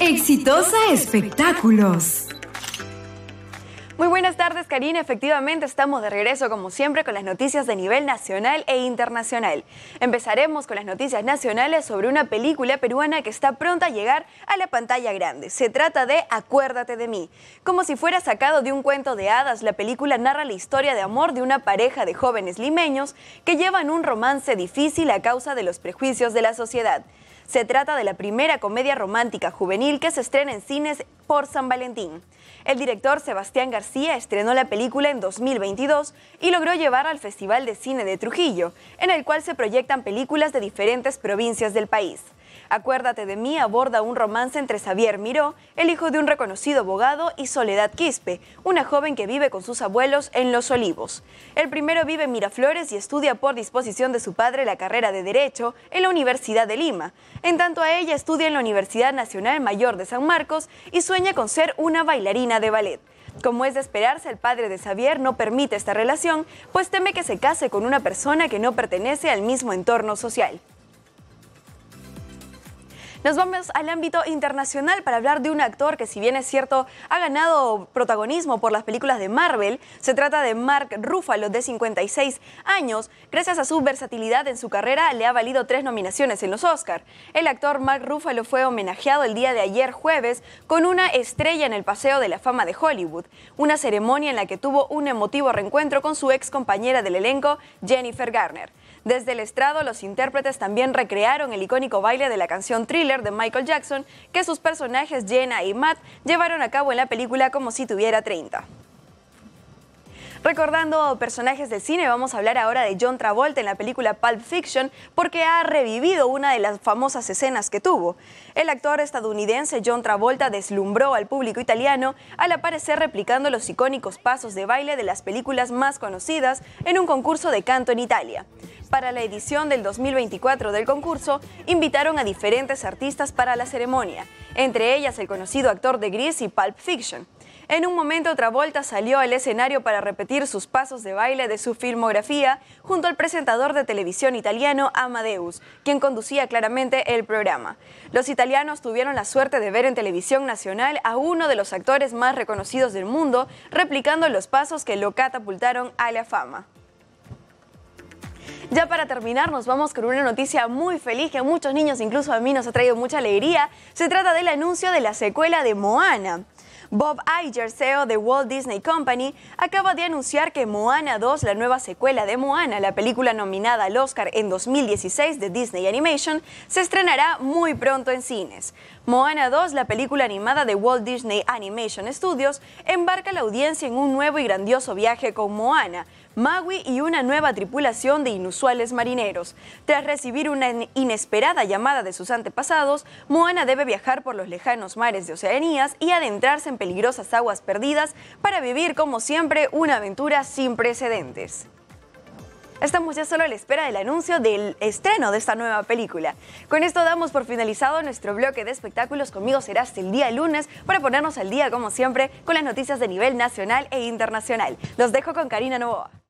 Exitosa Espectáculos. Muy buenas tardes, Karina. Efectivamente, estamos de regreso, como siempre, con las noticias de nivel nacional e internacional. Empezaremos con las noticias nacionales sobre una película peruana que está pronta a llegar a la pantalla grande. Se trata de Acuérdate de mí. Como si fuera sacado de un cuento de hadas, la película narra la historia de amor de una pareja de jóvenes limeños que llevan un romance difícil a causa de los prejuicios de la sociedad. Se trata de la primera comedia romántica juvenil que se estrena en cines por San Valentín. El director Sebastián García García estrenó la película en 2022 y logró llevar al Festival de Cine de Trujillo, en el cual se proyectan películas de diferentes provincias del país. Acuérdate de mí aborda un romance entre Xavier Miró, el hijo de un reconocido abogado, y Soledad Quispe, una joven que vive con sus abuelos en Los Olivos. El primero vive en Miraflores y estudia por disposición de su padre la carrera de Derecho en la Universidad de Lima. En tanto a ella estudia en la Universidad Nacional Mayor de San Marcos y sueña con ser una bailarina de ballet. Como es de esperarse, el padre de Xavier no permite esta relación, pues teme que se case con una persona que no pertenece al mismo entorno social. Nos vamos al ámbito internacional para hablar de un actor que, si bien es cierto, ha ganado protagonismo por las películas de Marvel. Se trata de Mark Ruffalo, de 56 años. Gracias a su versatilidad en su carrera, le ha valido tres nominaciones en los Oscar. El actor Mark Ruffalo fue homenajeado el día de ayer jueves con una estrella en el Paseo de la Fama de Hollywood, una ceremonia en la que tuvo un emotivo reencuentro con su ex compañera del elenco, Jennifer Garner. Desde el estrado, los intérpretes también recrearon el icónico baile de la canción Thriller de Michael Jackson que sus personajes Jenna y Matt llevaron a cabo en la película como si tuviera 30. Recordando personajes del cine, vamos a hablar ahora de John Travolta en la película Pulp Fiction porque ha revivido una de las famosas escenas que tuvo. El actor estadounidense John Travolta deslumbró al público italiano al aparecer replicando los icónicos pasos de baile de las películas más conocidas en un concurso de canto en Italia para la edición del 2024 del concurso, invitaron a diferentes artistas para la ceremonia, entre ellas el conocido actor de Gris y Pulp Fiction. En un momento, Travolta salió al escenario para repetir sus pasos de baile de su filmografía junto al presentador de televisión italiano Amadeus, quien conducía claramente el programa. Los italianos tuvieron la suerte de ver en televisión nacional a uno de los actores más reconocidos del mundo replicando los pasos que lo catapultaron a la fama. Ya para terminar, nos vamos con una noticia muy feliz que a muchos niños, incluso a mí, nos ha traído mucha alegría. Se trata del anuncio de la secuela de Moana. Bob Iger, CEO de Walt Disney Company, acaba de anunciar que Moana 2, la nueva secuela de Moana, la película nominada al Oscar en 2016 de Disney Animation, se estrenará muy pronto en cines. Moana 2, la película animada de Walt Disney Animation Studios, embarca a la audiencia en un nuevo y grandioso viaje con Moana, Maui y una nueva tripulación de inusuales marineros. Tras recibir una inesperada llamada de sus antepasados, Moana debe viajar por los lejanos mares de Oceanías y adentrarse en peligrosas aguas perdidas para vivir, como siempre, una aventura sin precedentes. Estamos ya solo a la espera del anuncio del estreno de esta nueva película. Con esto damos por finalizado nuestro bloque de espectáculos. Conmigo será hasta el día lunes para ponernos al día, como siempre, con las noticias de nivel nacional e internacional. Los dejo con Karina Novoa.